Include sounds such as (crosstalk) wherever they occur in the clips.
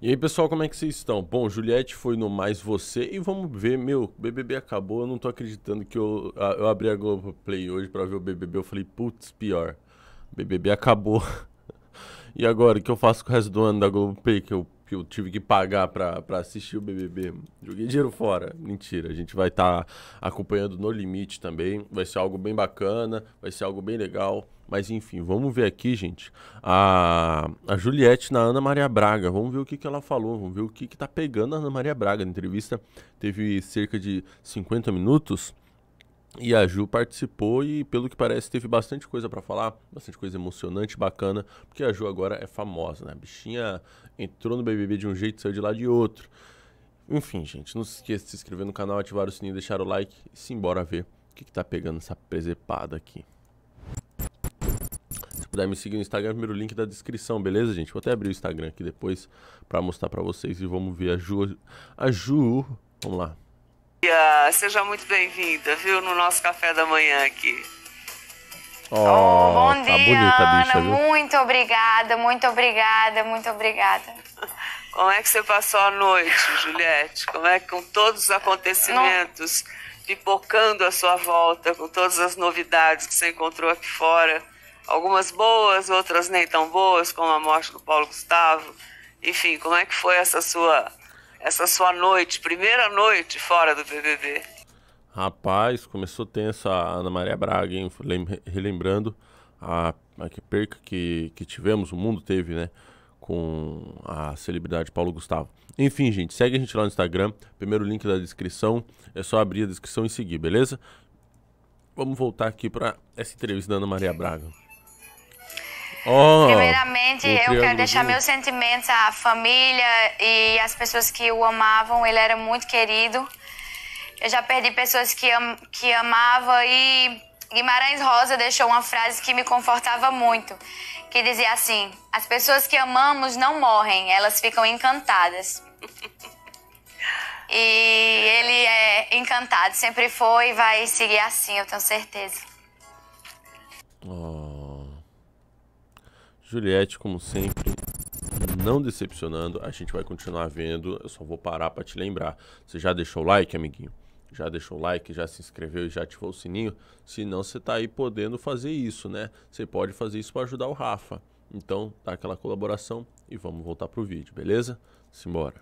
E aí, pessoal, como é que vocês estão? Bom, Juliette foi no Mais Você e vamos ver, meu, BBB acabou, eu não tô acreditando que eu, eu abri a Globoplay hoje pra ver o BBB, eu falei, putz, pior, BBB acabou. (laughs) e agora, o que eu faço com o resto do ano da Globoplay, que eu que eu tive que pagar para assistir o BBB. Joguei dinheiro fora. Mentira, a gente vai estar tá acompanhando No Limite também. Vai ser algo bem bacana, vai ser algo bem legal. Mas enfim, vamos ver aqui, gente, a, a Juliette na Ana Maria Braga. Vamos ver o que, que ela falou, vamos ver o que, que tá pegando a Ana Maria Braga. A entrevista teve cerca de 50 minutos. E a Ju participou e, pelo que parece, teve bastante coisa para falar, bastante coisa emocionante, bacana, porque a Ju agora é famosa, né? A bichinha entrou no BBB de um jeito, saiu de lá de outro. Enfim, gente, não se esqueça de se inscrever no canal, ativar o sininho, deixar o like e simbora ver o que, que tá pegando essa presepada aqui. Se puder me seguir no Instagram, primeiro link da descrição, beleza, gente? Vou até abrir o Instagram aqui depois para mostrar para vocês e vamos ver a Ju. A Ju, vamos lá, dia, seja muito bem-vinda, viu, no nosso café da manhã aqui. Oh, tá bom tá dia, Ana. muito obrigada, muito obrigada, muito obrigada. (laughs) Como é que você passou a noite, Juliette? Como é que com todos os acontecimentos Não... pipocando à sua volta, com todas as novidades que você encontrou aqui fora, algumas boas, outras nem tão boas, como a morte do Paulo Gustavo. Enfim, como é que foi essa sua essa sua noite, primeira noite fora do BBB? Rapaz, começou tensa a Ana Maria Braga, hein? Relembrando a, a perca que, que tivemos, o mundo teve, né? Com a celebridade Paulo Gustavo. Enfim, gente, segue a gente lá no Instagram. Primeiro link da descrição. É só abrir a descrição e seguir, beleza? Vamos voltar aqui para essa entrevista da Ana Maria Braga. Oh. Primeiramente eu quero deixar meus sentimentos à família e às pessoas que o amavam. Ele era muito querido. Eu já perdi pessoas que, am que amava e Guimarães Rosa deixou uma frase que me confortava muito, que dizia assim: As pessoas que amamos não morrem, elas ficam encantadas. e ele é encantado, sempre foi e vai seguir assim, eu tenho certeza. Oh. Juliette, como sempre, não decepcionando. A gente vai continuar vendo. Eu só vou parar para te lembrar. Você já deixou o like, amiguinho? Já deixou o like, já se inscreveu e já ativou o sininho? Se não, você está aí podendo fazer isso, né? Você pode fazer isso para ajudar o Rafa. Então, dá aquela colaboração e vamos voltar pro vídeo, beleza? Simbora.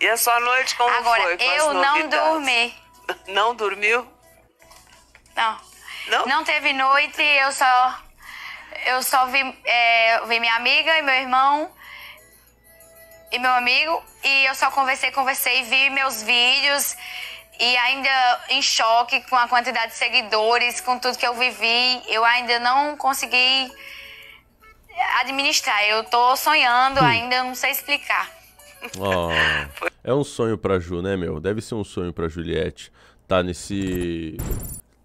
E a sua noite como Agora, foi? Agora, eu não dormi. (laughs) Não dormiu? Não. Não? Não teve noite, eu só. Eu só vi, é, vi minha amiga e meu irmão e meu amigo. E eu só conversei, conversei, vi meus vídeos. E ainda em choque com a quantidade de seguidores, com tudo que eu vivi, eu ainda não consegui administrar. Eu tô sonhando, hum. ainda não sei explicar. Oh, (laughs) é um sonho pra Ju, né, meu? Deve ser um sonho pra Juliette. Tá nesse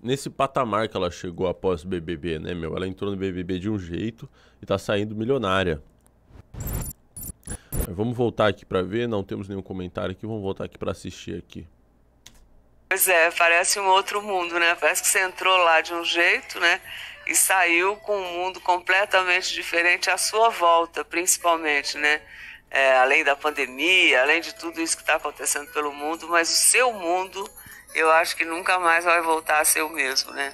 nesse patamar que ela chegou após o BBB, né, meu? Ela entrou no BBB de um jeito e tá saindo milionária. Vamos voltar aqui para ver, não temos nenhum comentário aqui, vamos voltar aqui para assistir aqui. Pois é, parece um outro mundo, né? Parece que você entrou lá de um jeito, né? E saiu com um mundo completamente diferente à sua volta, principalmente, né? É, além da pandemia, além de tudo isso que está acontecendo pelo mundo, mas o seu mundo eu acho que nunca mais vai voltar a ser o mesmo, né?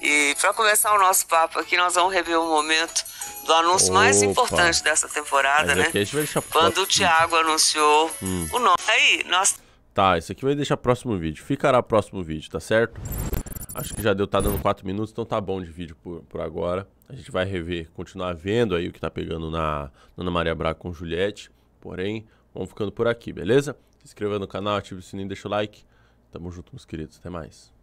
E para começar o nosso papo aqui, nós vamos rever o um momento do anúncio Opa. mais importante dessa temporada, né? Quando o Thiago anunciou hum. o nome. Aí, nós. Tá, isso aqui vai deixar próximo vídeo. Ficará próximo vídeo, tá certo? Acho que já deu, tá dando 4 minutos, então tá bom de vídeo por, por agora. A gente vai rever, continuar vendo aí o que tá pegando na Ana Maria Braga com Juliette. Porém, vamos ficando por aqui, beleza? Se inscreva no canal, ative o sininho, deixa o like. Tamo junto, meus queridos. Até mais.